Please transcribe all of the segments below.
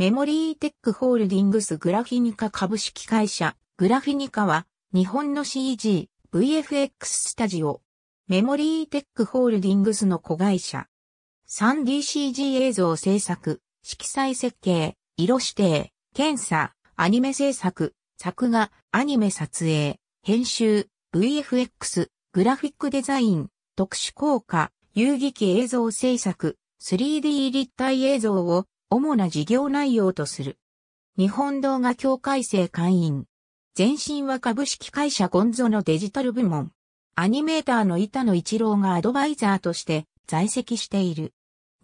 メモリーテックホールディングスグラフィニカ株式会社。グラフィニカは日本の CG、VFX スタジオ。メモリーテックホールディングスの子会社。3DCG 映像制作、色彩設計、色指定、検査、アニメ制作、作画、アニメ撮影、編集、VFX、グラフィックデザイン、特殊効果、遊戯機映像制作、3D 立体映像を主な事業内容とする。日本動画協会生会員。前身は株式会社ゴンゾのデジタル部門。アニメーターの板野一郎がアドバイザーとして在籍している。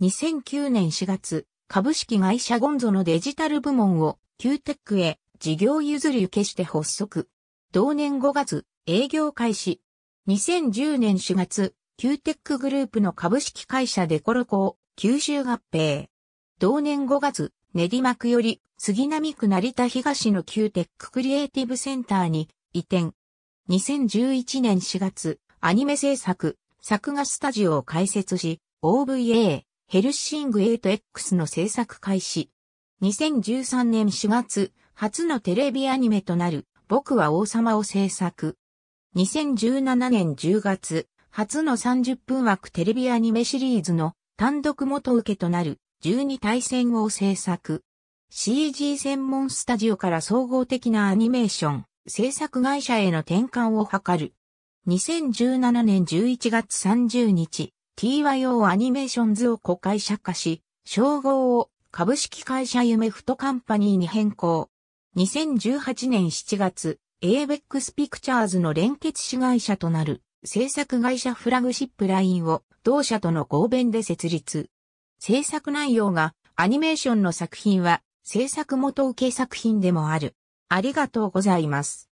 2009年4月、株式会社ゴンゾのデジタル部門を q テックへ事業譲り受けして発足。同年5月、営業開始。2010年4月、q テックグループの株式会社デコロコを吸収合併。同年5月、練馬区より杉並区成田東の旧テッククリエイティブセンターに移転。2011年4月、アニメ制作、作画スタジオを開設し、OVA、ヘルシング 8X の制作開始。2013年4月、初のテレビアニメとなる、僕は王様を制作。2017年10月、初の30分枠テレビアニメシリーズの単独元受けとなる、12対戦を制作。CG 専門スタジオから総合的なアニメーション、制作会社への転換を図る。2017年11月30日、TYO アニメーションズを子会社化し、称号を株式会社夢フトカンパニーに変更。2018年7月、ABEX ピクチャーズの連結子会社となる制作会社フラグシップラインを同社との合弁で設立。制作内容がアニメーションの作品は制作元受け作品でもある。ありがとうございます。